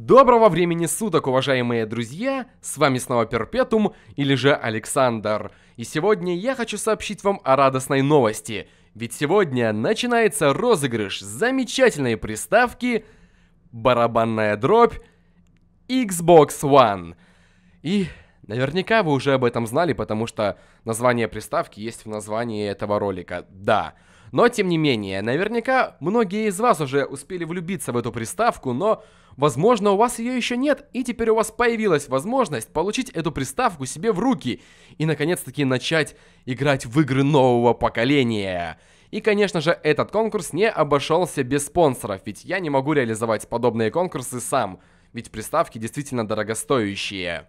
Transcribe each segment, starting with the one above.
Доброго времени суток, уважаемые друзья! С вами снова Перпетум или же Александр. И сегодня я хочу сообщить вам о радостной новости. Ведь сегодня начинается розыгрыш замечательной приставки барабанная дробь Xbox One. И наверняка вы уже об этом знали, потому что название приставки есть в названии этого ролика. Да. Да. Но, тем не менее, наверняка многие из вас уже успели влюбиться в эту приставку, но, возможно, у вас ее еще нет, и теперь у вас появилась возможность получить эту приставку себе в руки и, наконец-таки, начать играть в игры нового поколения. И, конечно же, этот конкурс не обошелся без спонсоров, ведь я не могу реализовать подобные конкурсы сам, ведь приставки действительно дорогостоящие.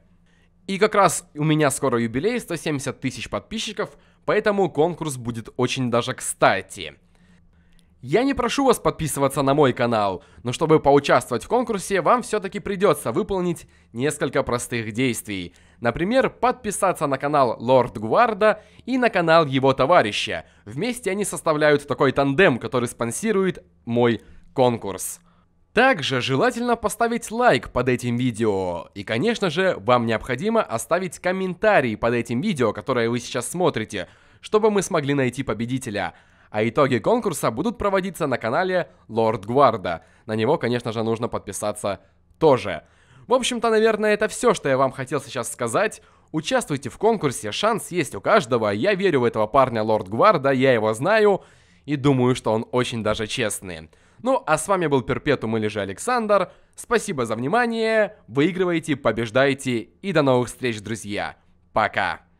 И как раз у меня скоро юбилей, 170 тысяч подписчиков, поэтому конкурс будет очень даже кстати. Я не прошу вас подписываться на мой канал, но чтобы поучаствовать в конкурсе, вам все-таки придется выполнить несколько простых действий. Например, подписаться на канал Лорд Гварда и на канал его товарища. Вместе они составляют такой тандем, который спонсирует мой конкурс. Также желательно поставить лайк под этим видео. И, конечно же, вам необходимо оставить комментарий под этим видео, которое вы сейчас смотрите, чтобы мы смогли найти победителя. А итоги конкурса будут проводиться на канале Лорд Гварда. На него, конечно же, нужно подписаться тоже. В общем-то, наверное, это все, что я вам хотел сейчас сказать. Участвуйте в конкурсе, шанс есть у каждого. Я верю в этого парня Лорд Гварда, я его знаю и думаю, что он очень даже честный. Ну, а с вами был Перпетум или же Александр. Спасибо за внимание, выигрывайте, побеждайте и до новых встреч, друзья. Пока!